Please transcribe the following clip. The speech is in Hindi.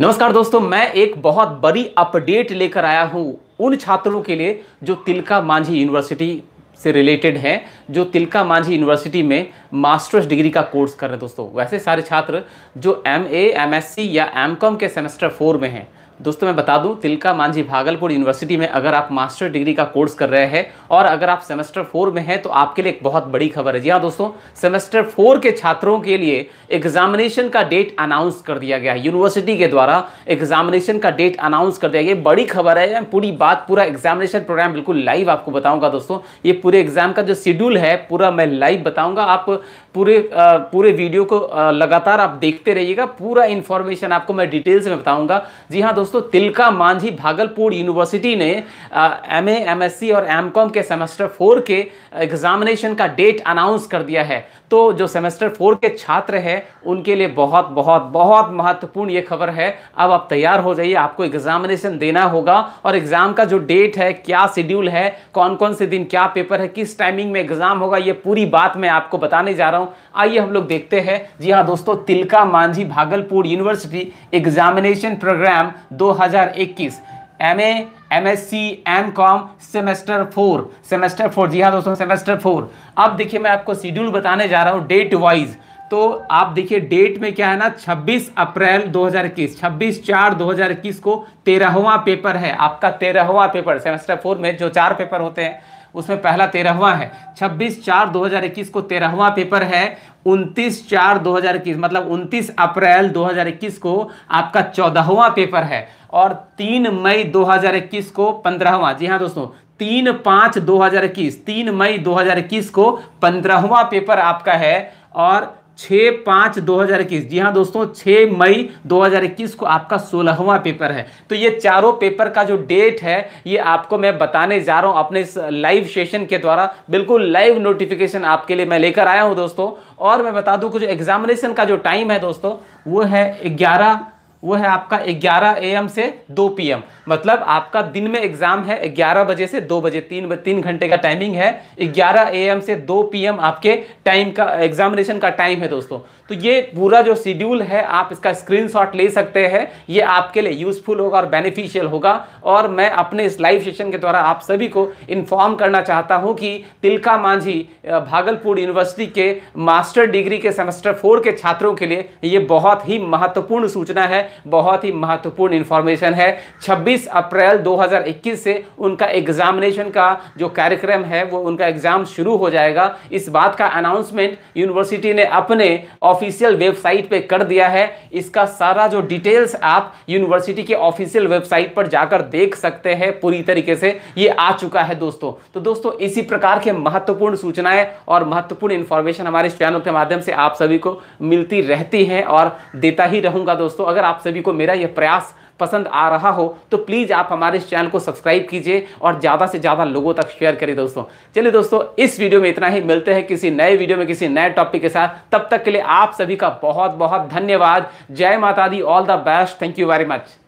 नमस्कार दोस्तों मैं एक बहुत बड़ी अपडेट लेकर आया हूं उन छात्रों के लिए जो तिलका मांझी यूनिवर्सिटी से रिलेटेड हैं जो तिलका मांझी यूनिवर्सिटी में मास्टर्स डिग्री का कोर्स कर रहे हैं दोस्तों वैसे सारे छात्र जो M A M S C या एम कॉम के सेमेस्टर फोर में हैं दोस्तों मैं बता दूं तिलका मांझी भागलपुर यूनिवर्सिटी में अगर आप मास्टर डिग्री का कोर्स कर रहे हैं और अगर आप सेमेस्टर फोर में हैं तो आपके लिए एक बहुत बड़ी खबर है जी हाँ दोस्तों सेमेस्टर फोर के छात्रों के लिए एग्जामिनेशन का डेट अनाउंस कर दिया गया है यूनिवर्सिटी के द्वारा एग्जामिनेशन का डेट अनाउंस कर दिया गया बड़ी खबर है पूरी बात पूरा एग्जामिनेशन प्रोग्राम बिल्कुल लाइव आपको बताऊंगा दोस्तों ये पूरे एग्जाम का जो शेड्यूल है पूरा मैं लाइव बताऊंगा आप पूरे पूरे वीडियो को लगातार आप देखते रहिएगा पूरा इन्फॉर्मेशन आपको मैं डिटेल्स में बताऊंगा जी हाँ दोस्तों तिलका मांझी भागलपुर यूनिवर्सिटी ने एम एमएससी और एमकॉम के सेमेस्टर फोर के एग्जामिनेशन का डेट अनाउंस कर दिया है तो जो सेमेस्टर फोर के छात्र हैं उनके लिए बहुत बहुत बहुत महत्वपूर्ण ये खबर है अब आप तैयार हो जाइए आपको एग्जामिनेशन देना होगा और एग्जाम का जो डेट है क्या शेड्यूल है कौन कौन से दिन क्या पेपर है किस टाइमिंग में एग्जाम होगा ये पूरी बात मैं आपको बताने जा रहा हूँ आइए हम लोग देखते हैं जी हाँ दोस्तों Tilka Manjhi Bhagalpur university examination programme 2021 M A M semester four semester four जी हाँ दोस्तों सेमेस्टर फोर अब देखिए मैं आपको शेड्यूल बताने जा रहा हूँ डेट वाइज तो आप देखिए डेट में क्या है ना 26 अप्रैल 2021 26 चार 2021 को तेरहवा पेपर है आपका तेरहवा पेपर सेमेस्टर फोर में जो चार पेपर होते हैं उसमें पहला तेरहवा है 26 चार 2021 को तेरहवा पेपर है 29 चार 2021 मतलब 29 अप्रैल 2021 को आपका चौदहवा पेपर है और 3 मई 2021 को पंद्रहवा जी हाँ दोस्तों तीन पाँच 2021 3 मई 2021 को पंद्रहवा पेपर आपका है और छः पाँच दो हज़ार इक्कीस जी हाँ दोस्तों छः मई दो हज़ार इक्कीस को आपका सोलहवां पेपर है तो ये चारों पेपर का जो डेट है ये आपको मैं बताने जा रहा हूँ अपने इस लाइव सेशन के द्वारा बिल्कुल लाइव नोटिफिकेशन आपके लिए मैं लेकर आया हूँ दोस्तों और मैं बता दूँ कुछ एग्जामिनेशन का जो टाइम है दोस्तों वो है ग्यारह वो है आपका 11 एम से 2 पीएम मतलब आपका दिन में एग्जाम है 11 बजे से 2 बजे तीन तीन घंटे का टाइमिंग है 11 एम से 2 पीएम आपके टाइम का एग्जामिनेशन का टाइम है दोस्तों तो ये पूरा जो शेड्यूल है आप इसका स्क्रीनशॉट ले सकते हैं ये आपके लिए यूजफुल होगा और बेनिफिशियल होगा और मैं अपने इस लाइव सेशन के द्वारा आप सभी को इन्फॉर्म करना चाहता हूँ कि तिलका मांझी भागलपुर यूनिवर्सिटी के मास्टर डिग्री के सेमेस्टर फोर के छात्रों के लिए ये बहुत ही महत्वपूर्ण सूचना है बहुत ही महत्वपूर्ण इन्फॉर्मेशन है 26 अप्रैल 2021 से उनका एग्जामिनेशन का जो कार्यक्रम है वो उनका एग्ज़ाम शुरू हो जाएगा इस बात का अनाउंसमेंट यूनिवर्सिटी ने अपने ऑफिशियल वेबसाइट पे कर दिया है इसका सारा जो डिटेल्स आप यूनिवर्सिटी के ऑफिशियल वेबसाइट पर जाकर देख सकते हैं पूरी तरीके से ये आ चुका है दोस्तों तो दोस्तों इसी प्रकार के महत्वपूर्ण सूचनाएं और महत्वपूर्ण इंफॉर्मेशन हमारे चैनल के माध्यम से आप सभी को मिलती रहती है और देता ही रहूंगा दोस्तों अगर आप सभी को मेरा यह प्रयास पसंद आ रहा हो तो प्लीज़ आप हमारे इस चैनल को सब्सक्राइब कीजिए और ज़्यादा से ज़्यादा लोगों तक शेयर करें दोस्तों चलिए दोस्तों इस वीडियो में इतना ही मिलते हैं किसी नए वीडियो में किसी नए टॉपिक के साथ तब तक के लिए आप सभी का बहुत बहुत धन्यवाद जय माता दी all the best thank you very much